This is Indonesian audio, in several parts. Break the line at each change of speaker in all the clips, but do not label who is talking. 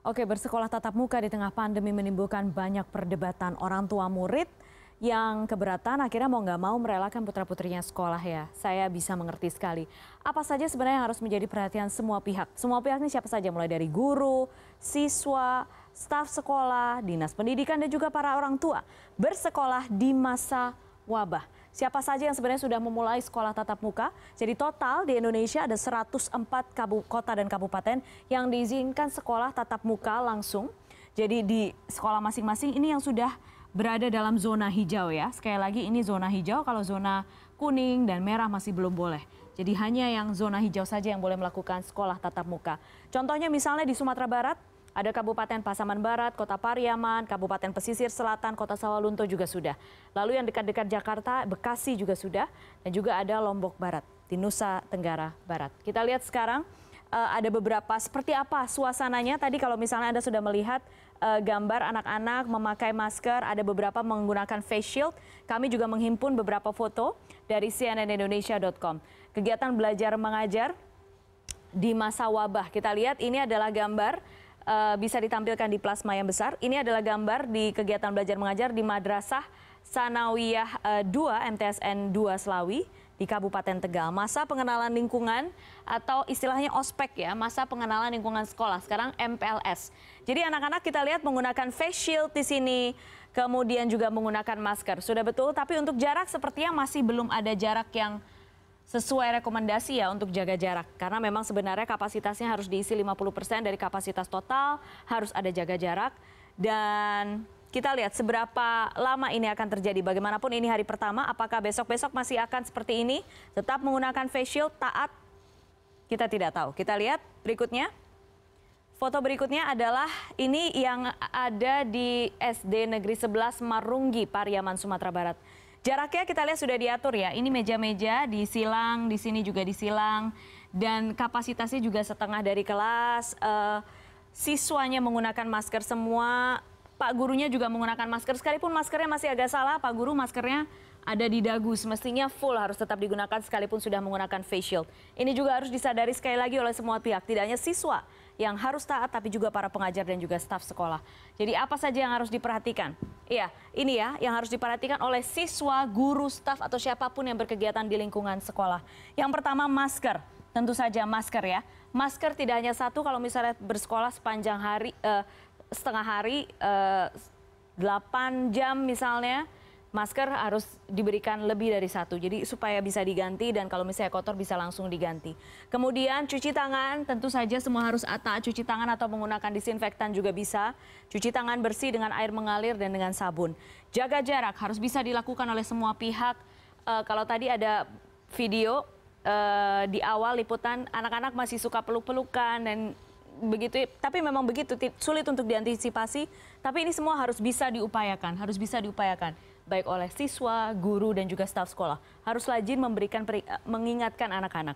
Oke, bersekolah tatap muka di tengah pandemi menimbulkan banyak perdebatan orang tua murid yang keberatan akhirnya mau nggak mau merelakan putra-putrinya sekolah ya. Saya bisa mengerti sekali. Apa saja sebenarnya yang harus menjadi perhatian semua pihak? Semua pihak ini siapa saja? Mulai dari guru, siswa, staf sekolah, dinas pendidikan, dan juga para orang tua. Bersekolah di masa wabah siapa saja yang sebenarnya sudah memulai sekolah tatap muka. Jadi total di Indonesia ada 104 kota dan kabupaten yang diizinkan sekolah tatap muka langsung. Jadi di sekolah masing-masing ini yang sudah berada dalam zona hijau ya. Sekali lagi ini zona hijau, kalau zona kuning dan merah masih belum boleh. Jadi hanya yang zona hijau saja yang boleh melakukan sekolah tatap muka. Contohnya misalnya di Sumatera Barat, ada Kabupaten Pasaman Barat, Kota Pariaman, Kabupaten Pesisir Selatan, Kota Sawalunto juga sudah. Lalu yang dekat-dekat Jakarta, Bekasi juga sudah. Dan juga ada Lombok Barat, di Nusa Tenggara Barat. Kita lihat sekarang eh, ada beberapa, seperti apa suasananya. Tadi kalau misalnya Anda sudah melihat eh, gambar anak-anak memakai masker, ada beberapa menggunakan face shield. Kami juga menghimpun beberapa foto dari cnnindonesia.com. Kegiatan belajar mengajar di masa wabah. Kita lihat ini adalah gambar uh, bisa ditampilkan di plasma yang besar. Ini adalah gambar di kegiatan belajar mengajar di Madrasah Sanawiyah uh, eh, 2 MTSN 2 Selawi di Kabupaten Tegal. Masa pengenalan lingkungan atau istilahnya ospek ya, masa pengenalan lingkungan sekolah sekarang MPLS. Jadi anak-anak kita lihat menggunakan face shield di sini, kemudian juga menggunakan masker. Sudah betul, tapi untuk jarak sepertinya masih belum ada jarak yang sesuai rekomendasi ya untuk jaga jarak karena memang sebenarnya kapasitasnya harus diisi 50% dari kapasitas total, harus ada jaga jarak dan kita lihat seberapa lama ini akan terjadi. Bagaimanapun ini hari pertama, apakah besok-besok masih akan seperti ini? Tetap menggunakan face shield, taat? Kita tidak tahu. Kita lihat berikutnya. Foto berikutnya adalah ini yang ada di SD Negeri 11 Marunggi, Pariaman, Sumatera Barat. Jaraknya kita lihat sudah diatur ya. Ini meja-meja disilang, di sini juga disilang dan kapasitasnya juga setengah dari kelas. Uh, siswanya menggunakan masker semua. Pak gurunya juga menggunakan masker sekalipun maskernya masih agak salah, Pak guru maskernya ada di dagu semestinya full harus tetap digunakan sekalipun sudah menggunakan face shield. Ini juga harus disadari sekali lagi oleh semua pihak, tidak hanya siswa yang harus taat tapi juga para pengajar dan juga staf sekolah. Jadi apa saja yang harus diperhatikan? Iya, ini ya yang harus diperhatikan oleh siswa, guru, staf atau siapapun yang berkegiatan di lingkungan sekolah. Yang pertama masker. Tentu saja masker ya. Masker tidak hanya satu kalau misalnya bersekolah sepanjang hari eh, setengah hari eh, 8 jam misalnya masker harus diberikan lebih dari satu. Jadi supaya bisa diganti dan kalau misalnya kotor bisa langsung diganti. Kemudian cuci tangan, tentu saja semua harus taat cuci tangan atau menggunakan disinfektan juga bisa. Cuci tangan bersih dengan air mengalir dan dengan sabun. Jaga jarak harus bisa dilakukan oleh semua pihak. E, kalau tadi ada video e, di awal liputan anak-anak masih suka peluk-pelukan dan begitu tapi memang begitu sulit untuk diantisipasi tapi ini semua harus bisa diupayakan harus bisa diupayakan baik oleh siswa, guru, dan juga staf sekolah. Harus rajin memberikan peri, eh, mengingatkan anak-anak.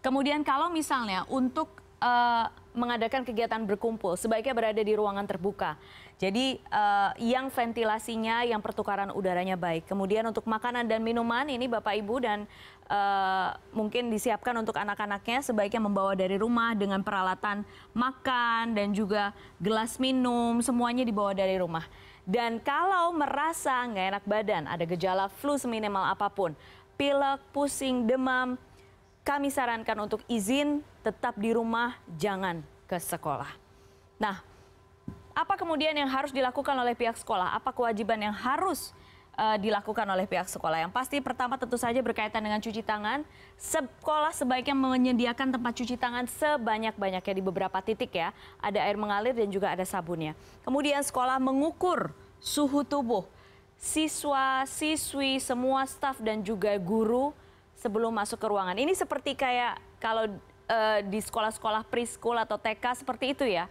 Kemudian kalau misalnya untuk uh, mengadakan kegiatan berkumpul sebaiknya berada di ruangan terbuka. Jadi uh, yang ventilasinya, yang pertukaran udaranya baik. Kemudian untuk makanan dan minuman ini Bapak Ibu dan uh, mungkin disiapkan untuk anak-anaknya sebaiknya membawa dari rumah dengan peralatan makan dan juga gelas minum semuanya dibawa dari rumah. Dan kalau merasa nggak enak badan, ada gejala flu seminimal apapun, pilek, pusing, demam, kami sarankan untuk izin tetap di rumah, jangan ke sekolah. Nah, apa kemudian yang harus dilakukan oleh pihak sekolah? Apa kewajiban yang harus dilakukan? uh, dilakukan oleh pihak sekolah. Yang pasti pertama tentu saja berkaitan dengan cuci tangan. Sekolah sebaiknya menyediakan tempat cuci tangan sebanyak-banyaknya di beberapa titik ya. Ada air mengalir dan juga ada sabunnya. Kemudian sekolah mengukur suhu tubuh siswa, siswi, semua staf dan juga guru sebelum masuk ke ruangan. Ini seperti kayak kalau uh, di sekolah-sekolah preschool atau TK seperti itu ya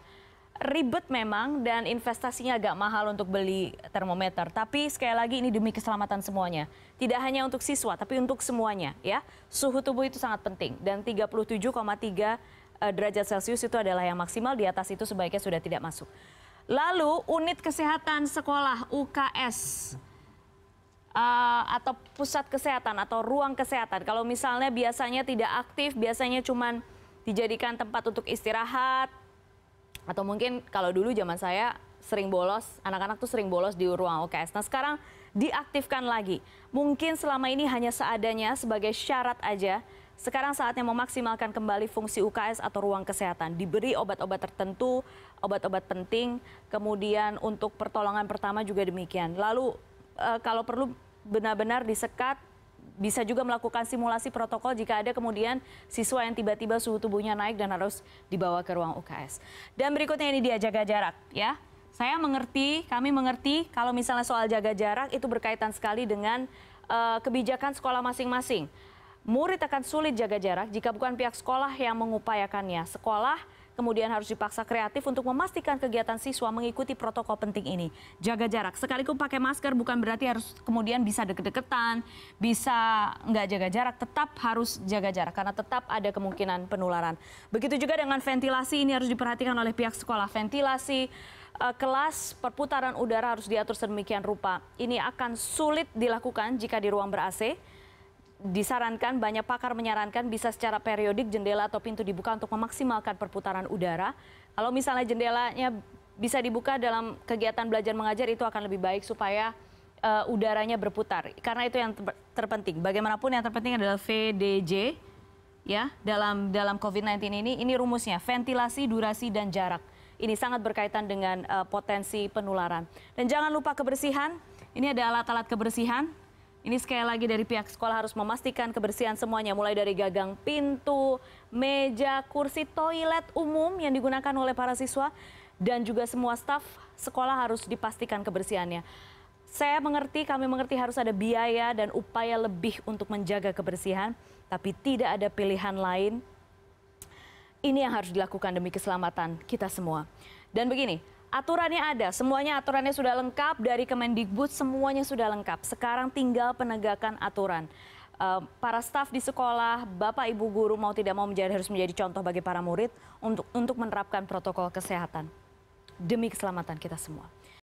ribet memang dan investasinya agak mahal untuk beli termometer. Tapi sekali lagi ini demi keselamatan semuanya. Tidak hanya untuk siswa tapi untuk semuanya ya. Suhu tubuh itu sangat penting dan 37,3 eh, derajat Celcius itu adalah yang maksimal di atas itu sebaiknya sudah tidak masuk. Lalu unit kesehatan sekolah UKS uh, eh, atau pusat kesehatan atau ruang kesehatan kalau misalnya biasanya tidak aktif, biasanya cuma dijadikan tempat untuk istirahat, atau mungkin kalau dulu zaman saya sering bolos, anak-anak tuh sering bolos di ruang OKS. Nah sekarang diaktifkan lagi. Mungkin selama ini hanya seadanya sebagai syarat aja. Sekarang saatnya memaksimalkan kembali fungsi UKS atau ruang kesehatan. Diberi obat-obat tertentu, obat-obat penting. Kemudian untuk pertolongan pertama juga demikian. Lalu eh, kalau perlu benar-benar disekat bisa juga melakukan simulasi protokol jika ada kemudian siswa yang tiba-tiba suhu tubuhnya naik dan harus dibawa ke ruang UKS. Dan berikutnya ini dia jaga jarak ya. Saya mengerti, kami mengerti kalau misalnya soal jaga jarak itu berkaitan sekali dengan uh, kebijakan sekolah masing-masing. Murid akan sulit jaga jarak jika bukan pihak sekolah yang mengupayakannya. Sekolah kemudian harus dipaksa kreatif untuk memastikan kegiatan siswa mengikuti protokol penting ini. Jaga jarak, sekalipun pakai masker bukan berarti harus kemudian bisa deket-deketan, bisa nggak jaga jarak, tetap harus jaga jarak karena tetap ada kemungkinan penularan. Begitu juga dengan ventilasi, ini harus diperhatikan oleh pihak sekolah. Ventilasi, eh, kelas perputaran udara harus diatur sedemikian rupa. Ini akan sulit dilakukan jika di ruang ber-AC disarankan banyak pakar menyarankan bisa secara periodik jendela atau pintu dibuka untuk memaksimalkan perputaran udara. Kalau misalnya jendelanya bisa dibuka dalam kegiatan belajar mengajar itu akan lebih baik supaya uh, udaranya berputar. Karena itu yang ter terpenting. Bagaimanapun yang terpenting adalah VDJ ya dalam dalam COVID-19 ini ini rumusnya ventilasi, durasi dan jarak. Ini sangat berkaitan dengan uh, potensi penularan. Dan jangan lupa kebersihan. Ini ada alat-alat kebersihan ini sekali lagi dari pihak sekolah harus memastikan kebersihan semuanya mulai dari gagang pintu, meja, kursi, toilet umum yang digunakan oleh para siswa dan juga semua staf sekolah harus dipastikan kebersihannya. Saya mengerti, kami mengerti harus ada biaya dan upaya lebih untuk menjaga kebersihan, tapi tidak ada pilihan lain. Ini yang harus dilakukan demi keselamatan kita semua. Dan begini, aturannya ada, semuanya aturannya sudah lengkap dari Kemendikbud, semuanya sudah lengkap. Sekarang tinggal penegakan aturan. Eh, para staf di sekolah, bapak ibu guru mau tidak mau menjadi harus menjadi contoh bagi para murid untuk untuk menerapkan protokol kesehatan demi keselamatan kita semua.